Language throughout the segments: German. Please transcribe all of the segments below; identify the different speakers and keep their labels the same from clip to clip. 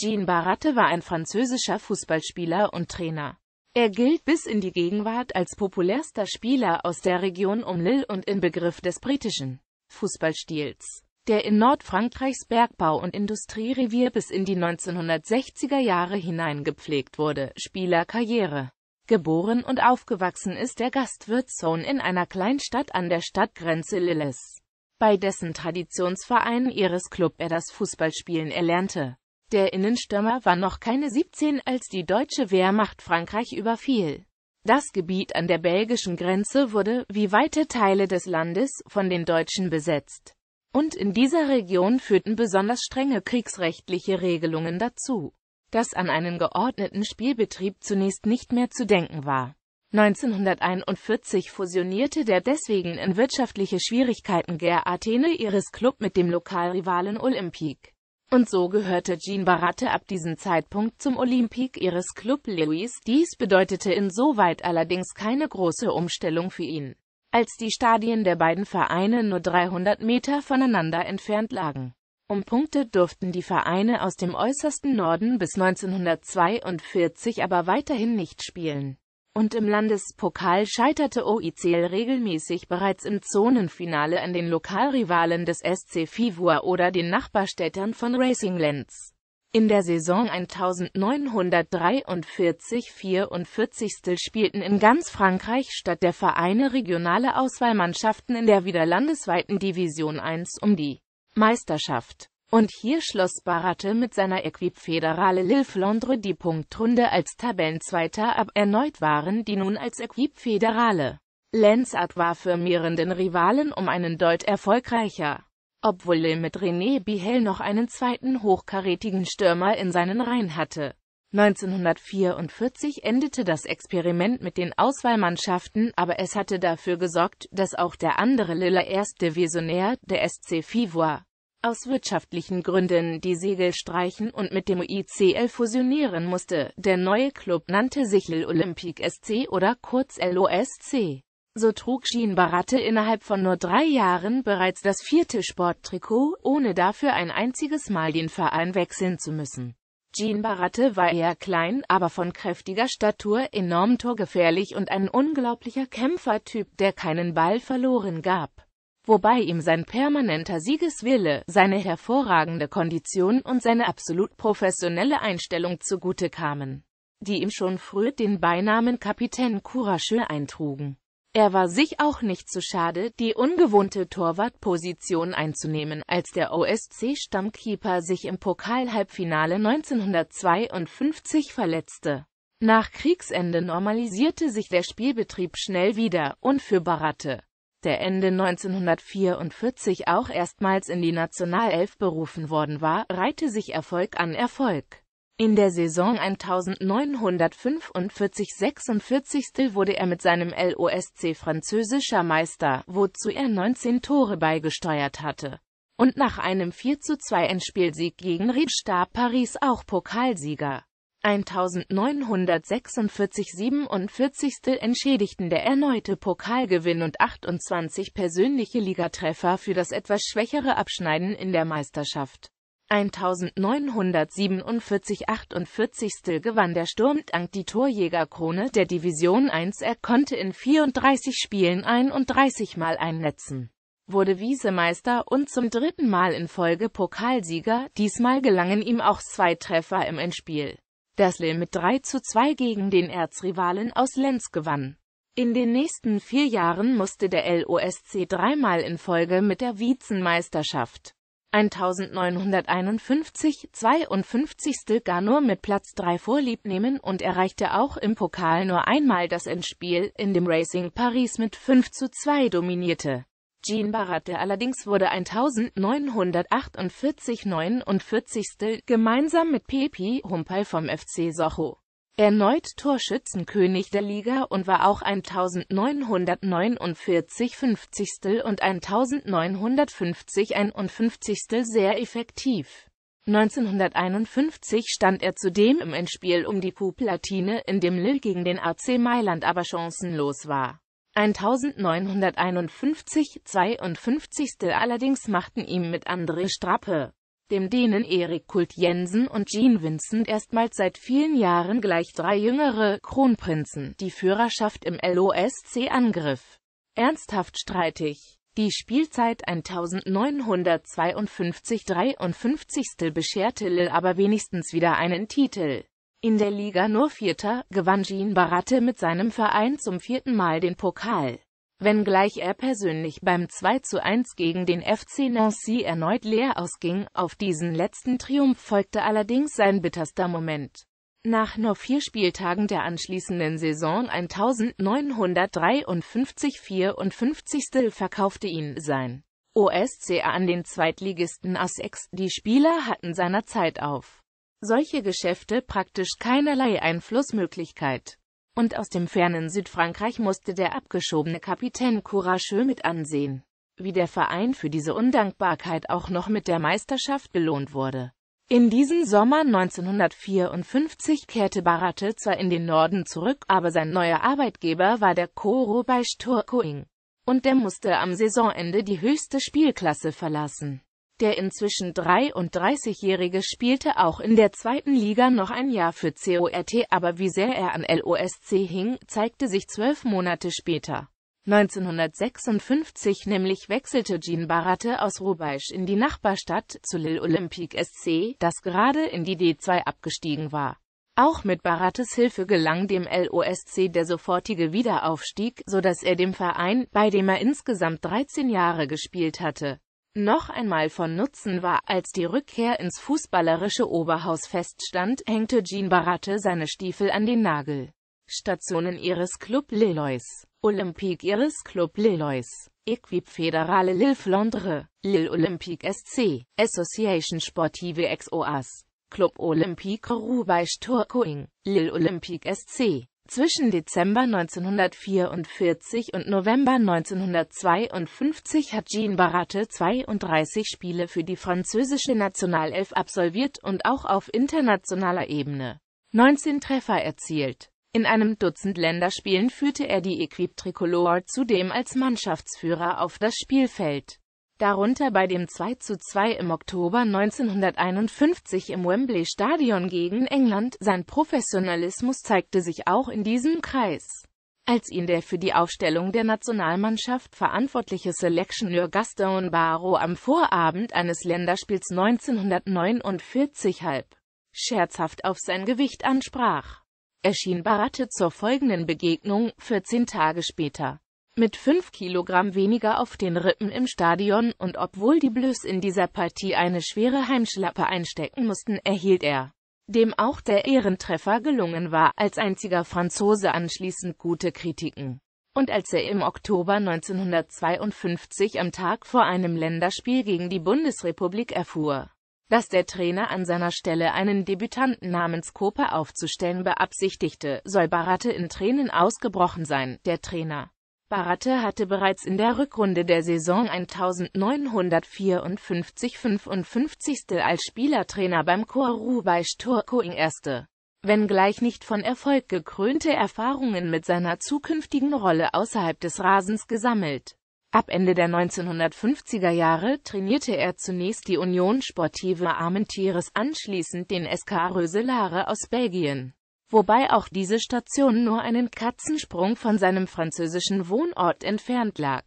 Speaker 1: Jean Baratte war ein französischer Fußballspieler und Trainer. Er gilt bis in die Gegenwart als populärster Spieler aus der Region um Lille und in Begriff des britischen Fußballstils, der in Nordfrankreichs Bergbau- und Industrierevier bis in die 1960er Jahre hinein gepflegt wurde, Spielerkarriere. Geboren und aufgewachsen ist der Gastwirt Sohn in einer Kleinstadt an der Stadtgrenze Lilles, bei dessen Traditionsverein ihres Club er das Fußballspielen erlernte. Der Innenstürmer war noch keine 17, als die deutsche Wehrmacht Frankreich überfiel. Das Gebiet an der belgischen Grenze wurde, wie weite Teile des Landes, von den Deutschen besetzt. Und in dieser Region führten besonders strenge kriegsrechtliche Regelungen dazu, dass an einen geordneten Spielbetrieb zunächst nicht mehr zu denken war. 1941 fusionierte der deswegen in wirtschaftliche Schwierigkeiten GR Athene ihres Club mit dem Lokalrivalen Olympique. Und so gehörte Jean Baratte ab diesem Zeitpunkt zum Olympique ihres Club Lewis, dies bedeutete insoweit allerdings keine große Umstellung für ihn, als die Stadien der beiden Vereine nur 300 Meter voneinander entfernt lagen. Um Punkte durften die Vereine aus dem äußersten Norden bis 1942 aber weiterhin nicht spielen und im Landespokal scheiterte OICL regelmäßig bereits im Zonenfinale an den Lokalrivalen des SC Fivua oder den Nachbarstädtern von Racing Lens. In der Saison 1943-44 spielten in ganz Frankreich statt der Vereine regionale Auswahlmannschaften in der wieder landesweiten Division 1 um die Meisterschaft. Und hier schloss Baratte mit seiner Equipe Federale Lille flandre die Punktrunde als Tabellenzweiter ab. Erneut waren die nun als Equipe Federale. Lenzart war firmierenden Rivalen um einen Deut erfolgreicher. Obwohl Lille mit René Bihel noch einen zweiten hochkarätigen Stürmer in seinen Reihen hatte. 1944 endete das Experiment mit den Auswahlmannschaften, aber es hatte dafür gesorgt, dass auch der andere Lille Visionär, der SC Fivois, aus wirtschaftlichen Gründen die Segel streichen und mit dem ICL fusionieren musste. Der neue Club nannte sich L Olympique SC oder kurz LOSC. So trug Jean Baratte innerhalb von nur drei Jahren bereits das vierte Sporttrikot, ohne dafür ein einziges Mal den Verein wechseln zu müssen. Jean Baratte war eher klein, aber von kräftiger Statur, enorm torgefährlich und ein unglaublicher Kämpfertyp, der keinen Ball verloren gab wobei ihm sein permanenter Siegeswille, seine hervorragende Kondition und seine absolut professionelle Einstellung zugute kamen, die ihm schon früh den Beinamen Kapitän Courageux eintrugen. Er war sich auch nicht zu schade, die ungewohnte Torwartposition einzunehmen, als der OSC-Stammkeeper sich im Pokal-Halbfinale 1952 verletzte. Nach Kriegsende normalisierte sich der Spielbetrieb schnell wieder, und für Baratte der Ende 1944 auch erstmals in die Nationalelf berufen worden war, reihte sich Erfolg an Erfolg. In der Saison 1945-46 wurde er mit seinem LOSC französischer Meister, wozu er 19 Tore beigesteuert hatte. Und nach einem 4-2 Endspielsieg gegen Ried Star Paris auch Pokalsieger. 1946 47. entschädigten der erneute Pokalgewinn und 28 persönliche Ligatreffer für das etwas schwächere Abschneiden in der Meisterschaft. 1947 48. gewann der Sturm dank die Torjägerkrone der Division 1. Er konnte in 34 Spielen 31 Mal einnetzen, wurde Wiesemeister und zum dritten Mal in Folge Pokalsieger, diesmal gelangen ihm auch zwei Treffer im Endspiel. Dersle mit 3 zu 2 gegen den Erzrivalen aus Lenz gewann. In den nächsten vier Jahren musste der LOSC dreimal in Folge mit der Vizenmeisterschaft 1951, 52. gar nur mit Platz 3 vorlieb nehmen und erreichte auch im Pokal nur einmal das Endspiel, in dem Racing Paris mit 5 zu 2 dominierte. Jean Baratte allerdings wurde 1948 49. gemeinsam mit Pepi Humpay vom FC Socho erneut Torschützenkönig der Liga und war auch 1949 50. und 1950 51. sehr effektiv. 1951 stand er zudem im Endspiel um die Pouplatine, in dem Lille gegen den AC Mailand aber chancenlos war. 1951, 52. Allerdings machten ihm mit André Strappe, dem Dänen Erik Kult Jensen und Jean Vincent erstmals seit vielen Jahren gleich drei jüngere Kronprinzen die Führerschaft im LOSC-Angriff. Ernsthaft streitig. Die Spielzeit 1952-53 bescherte Lille aber wenigstens wieder einen Titel. In der Liga nur Vierter, gewann Jean Baratte mit seinem Verein zum vierten Mal den Pokal. Wenngleich er persönlich beim 2 zu 1 gegen den FC Nancy erneut leer ausging, auf diesen letzten Triumph folgte allerdings sein bitterster Moment. Nach nur vier Spieltagen der anschließenden Saison 1953-54 verkaufte ihn sein OSCA an den Zweitligisten Essex, die Spieler hatten seinerzeit auf solche Geschäfte praktisch keinerlei Einflussmöglichkeit. Und aus dem fernen Südfrankreich musste der abgeschobene Kapitän Courageux mit ansehen, wie der Verein für diese Undankbarkeit auch noch mit der Meisterschaft belohnt wurde. In diesem Sommer 1954 kehrte Baratte zwar in den Norden zurück, aber sein neuer Arbeitgeber war der Coro bei Sturkoing. Und der musste am Saisonende die höchste Spielklasse verlassen. Der inzwischen 33-Jährige spielte auch in der zweiten Liga noch ein Jahr für CORT, aber wie sehr er an LOSC hing, zeigte sich zwölf Monate später. 1956 nämlich wechselte Jean Baratte aus Rubaisch in die Nachbarstadt zu Lille Olympique SC, das gerade in die D2 abgestiegen war. Auch mit Barattes Hilfe gelang dem LOSC der sofortige Wiederaufstieg, so dass er dem Verein, bei dem er insgesamt 13 Jahre gespielt hatte, noch einmal von Nutzen war. Als die Rückkehr ins fußballerische Oberhaus feststand, hängte Jean Baratte seine Stiefel an den Nagel. Stationen ihres Club Lillois. Olympique ihres Club Lillois. Equipe Fédérale Lille Flandre. Lille Olympique SC. Association Sportive ex Club Olympique Roubaix Tourcoing. Lille Olympique SC. Zwischen Dezember 1944 und November 1952 hat Jean Baratte 32 Spiele für die französische Nationalelf absolviert und auch auf internationaler Ebene 19 Treffer erzielt. In einem Dutzend Länderspielen führte er die Equipe Tricolore zudem als Mannschaftsführer auf das Spielfeld darunter bei dem 2 zu 2 im Oktober 1951 im Wembley Stadion gegen England. Sein Professionalismus zeigte sich auch in diesem Kreis. Als ihn der für die Aufstellung der Nationalmannschaft verantwortliche Selectioneur Gaston Barrow am Vorabend eines Länderspiels 1949 halb scherzhaft auf sein Gewicht ansprach, erschien Baratte zur folgenden Begegnung 14 Tage später mit 5 Kilogramm weniger auf den Rippen im Stadion und obwohl die Blues in dieser Partie eine schwere Heimschlappe einstecken mussten, erhielt er, dem auch der Ehrentreffer gelungen war, als einziger Franzose anschließend gute Kritiken. Und als er im Oktober 1952 am Tag vor einem Länderspiel gegen die Bundesrepublik erfuhr, dass der Trainer an seiner Stelle einen Debütanten namens Koper aufzustellen beabsichtigte, soll Baratte in Tränen ausgebrochen sein. Der Trainer Baratte hatte bereits in der Rückrunde der Saison 1954-55 als Spielertrainer beim Koru bei Korubaş Turkuing erste, wenngleich nicht von Erfolg gekrönte Erfahrungen mit seiner zukünftigen Rolle außerhalb des Rasens gesammelt. Ab Ende der 1950er Jahre trainierte er zunächst die Union Sportive Armentieres, anschließend den SK Röselare aus Belgien wobei auch diese Station nur einen Katzensprung von seinem französischen Wohnort entfernt lag.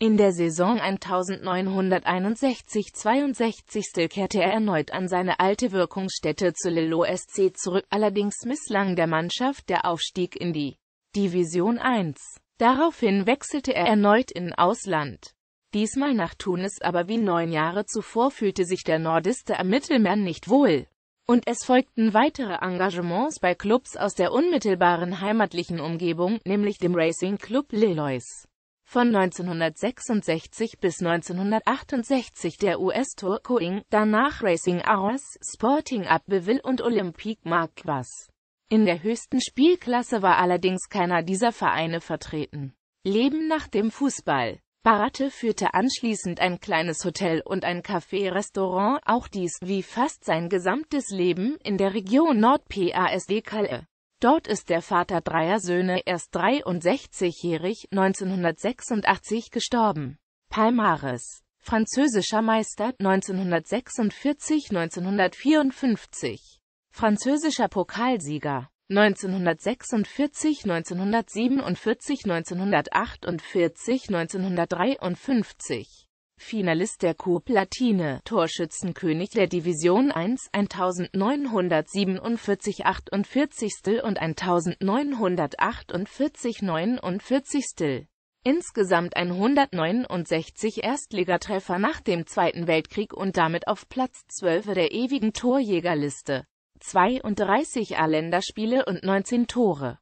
Speaker 1: In der Saison 1961-62 kehrte er erneut an seine alte Wirkungsstätte zu Lillo SC zurück, allerdings misslang der Mannschaft der Aufstieg in die Division 1. Daraufhin wechselte er erneut in Ausland. Diesmal nach Tunis, aber wie neun Jahre zuvor fühlte sich der Nordiste am Mittelmeer nicht wohl und es folgten weitere Engagements bei Clubs aus der unmittelbaren heimatlichen Umgebung, nämlich dem Racing Club Lillois. Von 1966 bis 1968 der US-Tour Coing, danach Racing Hours, Sporting Abbeville und Olympique Marquas. In der höchsten Spielklasse war allerdings keiner dieser Vereine vertreten. Leben nach dem Fußball Baratte führte anschließend ein kleines Hotel und ein Café-Restaurant, auch dies, wie fast sein gesamtes Leben, in der Region Nord-PASD-Calais. Dort ist der Vater dreier Söhne erst 63-jährig 1986 gestorben. Palmares, französischer Meister 1946-1954, französischer Pokalsieger 1946, 1947, 1948, 1953. Finalist der Coupe Latine, Torschützenkönig der Division 1, 1947 48. und 1948 49. Insgesamt 169 Erstligatreffer nach dem Zweiten Weltkrieg und damit auf Platz 12 der ewigen Torjägerliste. 32 A-Länderspiele und 19 Tore.